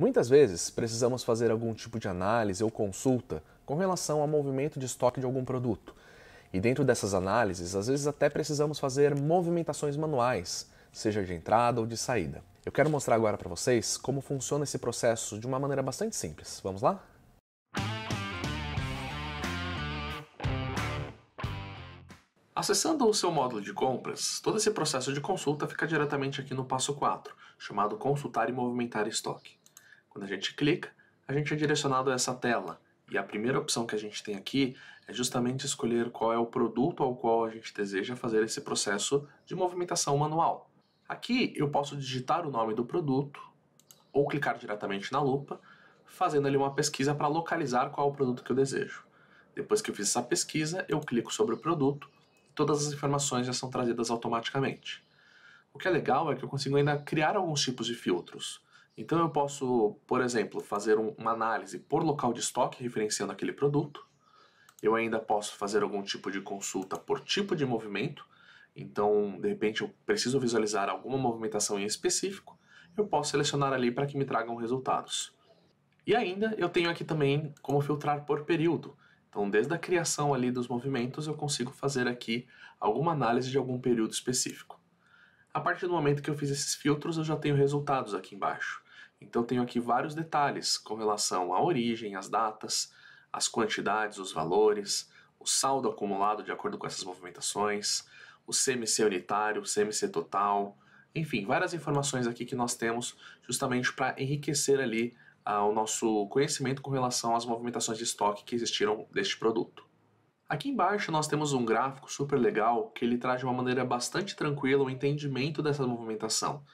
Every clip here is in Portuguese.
Muitas vezes precisamos fazer algum tipo de análise ou consulta com relação ao movimento de estoque de algum produto. E dentro dessas análises, às vezes até precisamos fazer movimentações manuais, seja de entrada ou de saída. Eu quero mostrar agora para vocês como funciona esse processo de uma maneira bastante simples. Vamos lá? Acessando o seu módulo de compras, todo esse processo de consulta fica diretamente aqui no passo 4, chamado Consultar e Movimentar Estoque. Quando a gente clica, a gente é direcionado a essa tela. E a primeira opção que a gente tem aqui é justamente escolher qual é o produto ao qual a gente deseja fazer esse processo de movimentação manual. Aqui eu posso digitar o nome do produto ou clicar diretamente na lupa, fazendo ali uma pesquisa para localizar qual é o produto que eu desejo. Depois que eu fiz essa pesquisa, eu clico sobre o produto e todas as informações já são trazidas automaticamente. O que é legal é que eu consigo ainda criar alguns tipos de filtros. Então eu posso, por exemplo, fazer um, uma análise por local de estoque referenciando aquele produto. Eu ainda posso fazer algum tipo de consulta por tipo de movimento. Então, de repente, eu preciso visualizar alguma movimentação em específico. Eu posso selecionar ali para que me tragam resultados. E ainda eu tenho aqui também como filtrar por período. Então, desde a criação ali dos movimentos, eu consigo fazer aqui alguma análise de algum período específico. A partir do momento que eu fiz esses filtros, eu já tenho resultados aqui embaixo. Então tenho aqui vários detalhes com relação à origem, às datas, as quantidades, os valores, o saldo acumulado de acordo com essas movimentações, o CMC unitário, o CMC total, enfim, várias informações aqui que nós temos justamente para enriquecer ali ah, o nosso conhecimento com relação às movimentações de estoque que existiram deste produto. Aqui embaixo nós temos um gráfico super legal que ele traz de uma maneira bastante tranquila o entendimento dessa movimentação.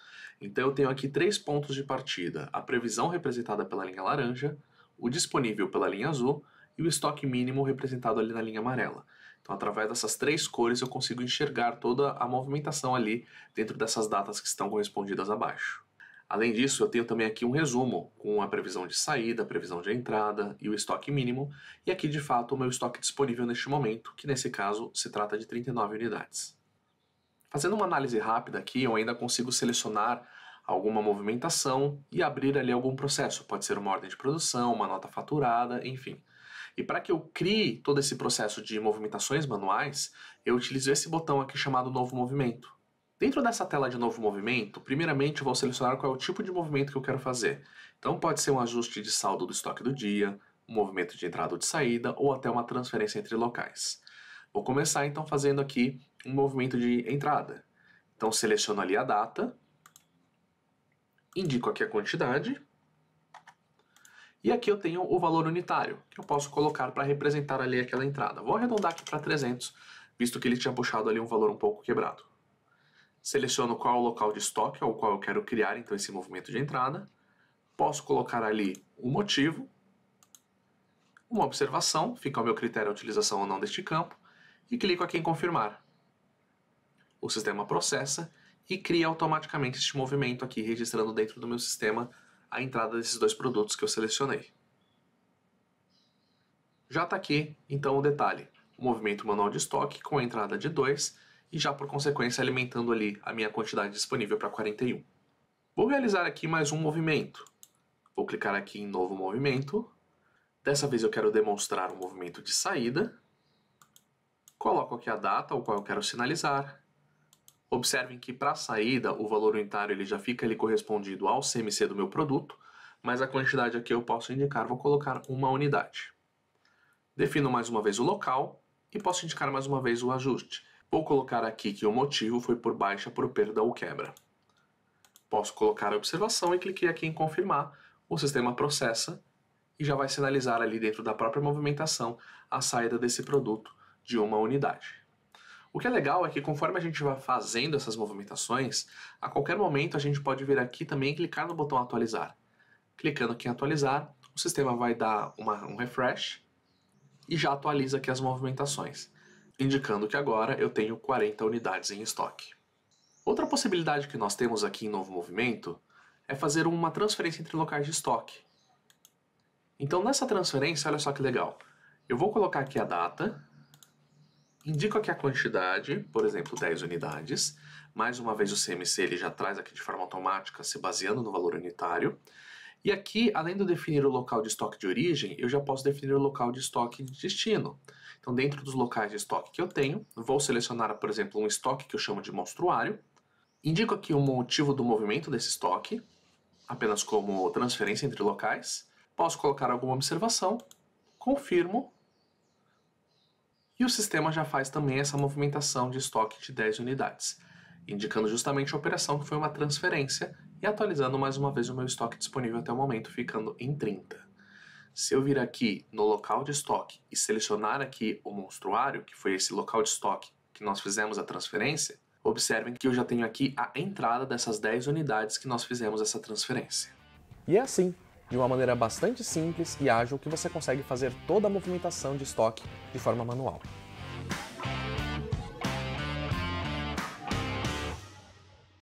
Então eu tenho aqui três pontos de partida: a previsão representada pela linha laranja, o disponível pela linha azul e o estoque mínimo representado ali na linha amarela. Então, através dessas três cores, eu consigo enxergar toda a movimentação ali dentro dessas datas que estão correspondidas abaixo. Além disso, eu tenho também aqui um resumo com a previsão de saída, a previsão de entrada e o estoque mínimo, e aqui de fato o meu estoque disponível neste momento, que nesse caso se trata de 39 unidades. Fazendo uma análise rápida aqui, eu ainda consigo selecionar alguma movimentação e abrir ali algum processo. Pode ser uma ordem de produção, uma nota faturada, enfim. E para que eu crie todo esse processo de movimentações manuais, eu utilizo esse botão aqui chamado Novo Movimento. Dentro dessa tela de novo movimento, primeiramente eu vou selecionar qual é o tipo de movimento que eu quero fazer. Então pode ser um ajuste de saldo do estoque do dia, um movimento de entrada ou de saída, ou até uma transferência entre locais. Vou começar então fazendo aqui um movimento de entrada. Então seleciono ali a data, indico aqui a quantidade, e aqui eu tenho o valor unitário, que eu posso colocar para representar ali aquela entrada. Vou arredondar aqui para 300, visto que ele tinha puxado ali um valor um pouco quebrado. Seleciono qual é o local de estoque ao qual eu quero criar então esse movimento de entrada. Posso colocar ali o um motivo, uma observação, fica ao meu critério a utilização ou não deste campo, e clico aqui em confirmar o sistema processa e cria automaticamente este movimento aqui, registrando dentro do meu sistema a entrada desses dois produtos que eu selecionei. Já está aqui, então, o detalhe, o movimento manual de estoque com a entrada de 2 e já por consequência alimentando ali a minha quantidade disponível para 41. Vou realizar aqui mais um movimento. Vou clicar aqui em novo movimento. Dessa vez eu quero demonstrar um movimento de saída. Coloco aqui a data, o qual eu quero sinalizar, Observem que para a saída o valor unitário ele já fica ali correspondido ao CMC do meu produto, mas a quantidade aqui eu posso indicar, vou colocar uma unidade. Defino mais uma vez o local e posso indicar mais uma vez o ajuste. Vou colocar aqui que o motivo foi por baixa, por perda ou quebra. Posso colocar a observação e cliquei aqui em confirmar. O sistema processa e já vai sinalizar ali dentro da própria movimentação a saída desse produto de uma unidade. O que é legal é que conforme a gente vai fazendo essas movimentações, a qualquer momento a gente pode vir aqui também e clicar no botão atualizar. Clicando aqui em atualizar, o sistema vai dar uma, um refresh e já atualiza aqui as movimentações, indicando que agora eu tenho 40 unidades em estoque. Outra possibilidade que nós temos aqui em novo movimento é fazer uma transferência entre locais de estoque. Então nessa transferência, olha só que legal. Eu vou colocar aqui a data, Indico aqui a quantidade, por exemplo, 10 unidades. Mais uma vez o CMC ele já traz aqui de forma automática, se baseando no valor unitário. E aqui, além de definir o local de estoque de origem, eu já posso definir o local de estoque de destino. Então, dentro dos locais de estoque que eu tenho, vou selecionar, por exemplo, um estoque que eu chamo de monstruário. Indico aqui o motivo do movimento desse estoque, apenas como transferência entre locais. Posso colocar alguma observação, confirmo e o sistema já faz também essa movimentação de estoque de 10 unidades, indicando justamente a operação que foi uma transferência e atualizando mais uma vez o meu estoque disponível até o momento, ficando em 30. Se eu vir aqui no local de estoque e selecionar aqui o monstruário, que foi esse local de estoque que nós fizemos a transferência, observem que eu já tenho aqui a entrada dessas 10 unidades que nós fizemos essa transferência. E é assim de uma maneira bastante simples e ágil que você consegue fazer toda a movimentação de estoque de forma manual.